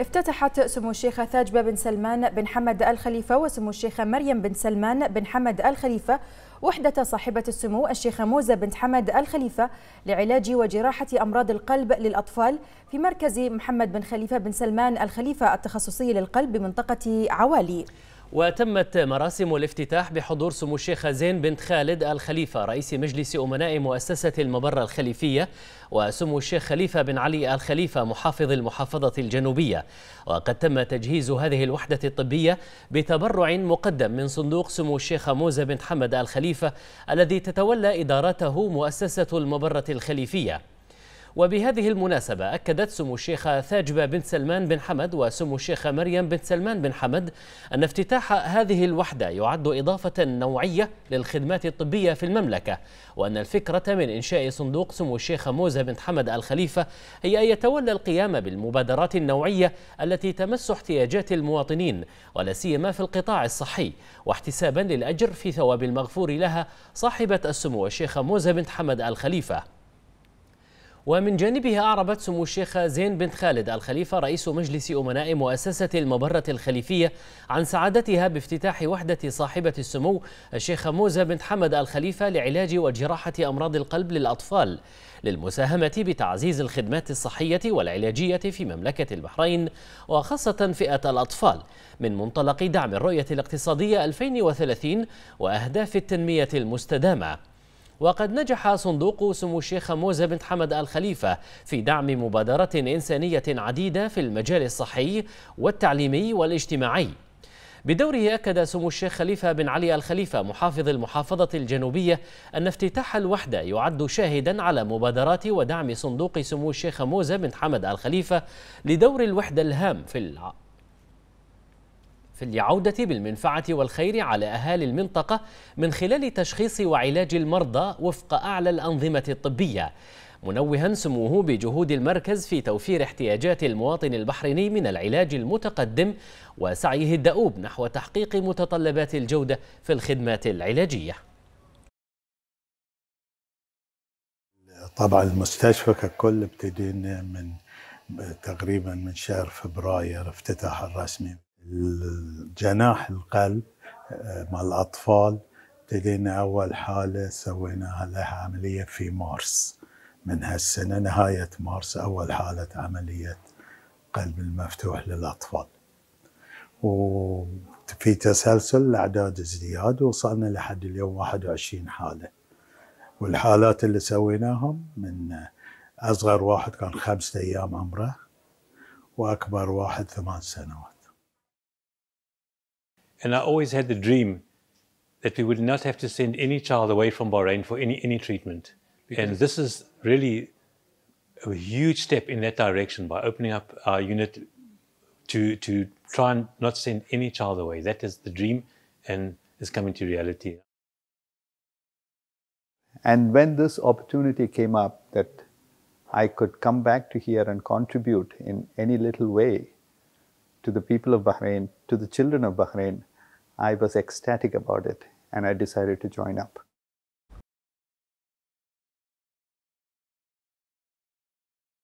افتتحت سمو الشيخة ثاجبة بن سلمان بن حمد الخليفة وسمو الشيخة مريم بن سلمان بن حمد الخليفة وحدة صاحبة السمو الشيخة موزة بنت حمد الخليفة لعلاج وجراحة أمراض القلب للأطفال في مركز محمد بن خليفة بن سلمان الخليفة التخصصي للقلب بمنطقة عوالي وتمت مراسم الافتتاح بحضور سمو الشيخة زين بنت خالد الخليفة رئيس مجلس أمناء مؤسسة المبرة الخليفية وسمو الشيخ خليفة بن علي الخليفة محافظ المحافظة الجنوبية وقد تم تجهيز هذه الوحدة الطبية بتبرع مقدم من صندوق سمو الشيخة موزة بنت حمد الخليفة الذي تتولى إدارته مؤسسة المبرة الخليفية وبهذه المناسبة أكدت سمو الشيخة ثاجبة بن سلمان بن حمد وسمو الشيخة مريم بن سلمان بن حمد أن افتتاح هذه الوحدة يعد إضافة نوعية للخدمات الطبية في المملكة وأن الفكرة من إنشاء صندوق سمو الشيخة موزة بنت حمد الخليفة هي أن يتولى القيام بالمبادرات النوعية التي تمس احتياجات المواطنين ولا سيما في القطاع الصحي واحتسابا للأجر في ثواب المغفور لها صاحبة السمو الشيخة موزة بنت حمد الخليفة ومن جانبها أعربت سمو الشيخ زين بنت خالد الخليفة رئيس مجلس أمناء مؤسسة المبرة الخليفية عن سعادتها بافتتاح وحدة صاحبة السمو الشيخة موزة بنت حمد الخليفة لعلاج وجراحة أمراض القلب للأطفال للمساهمة بتعزيز الخدمات الصحية والعلاجية في مملكة البحرين وخاصة فئة الأطفال من منطلق دعم الرؤية الاقتصادية 2030 وأهداف التنمية المستدامة وقد نجح صندوق سمو الشيخ موزة بن حمد الخليفة في دعم مبادرة إنسانية عديدة في المجال الصحي والتعليمي والاجتماعي بدوره أكد سمو الشيخ خليفة بن علي الخليفة محافظ المحافظة الجنوبية أن افتتاح الوحدة يعد شاهدا على مبادرات ودعم صندوق سمو الشيخ موزة بن حمد الخليفة لدور الوحدة الهام في في العودة بالمنفعة والخير على أهالي المنطقة من خلال تشخيص وعلاج المرضى وفق أعلى الأنظمة الطبية منوها سموه بجهود المركز في توفير احتياجات المواطن البحريني من العلاج المتقدم وسعيه الدؤوب نحو تحقيق متطلبات الجودة في الخدمات العلاجية طبعا المستشفى ككل ابتدينا من تقريبا من شهر فبراير افتتاح الرسمي جناح القلب آه، مع الأطفال ابتدينا أول حالة سويناها لها عملية في مارس من هالسنة نهاية مارس أول حالة عملية قلب المفتوح للأطفال وفي تسلسل الأعداد ازدياد وصلنا لحد اليوم 21 حالة والحالات اللي سويناهم من أصغر واحد كان خمسة أيام عمره وأكبر واحد ثمان سنوات And I always had the dream that we would not have to send any child away from Bahrain for any, any treatment. Because and this is really a huge step in that direction by opening up our unit to, to try and not send any child away. That is the dream and is coming to reality. And when this opportunity came up that I could come back to here and contribute in any little way to the people of Bahrain, to the children of Bahrain, I was ecstatic about it and I decided to join up.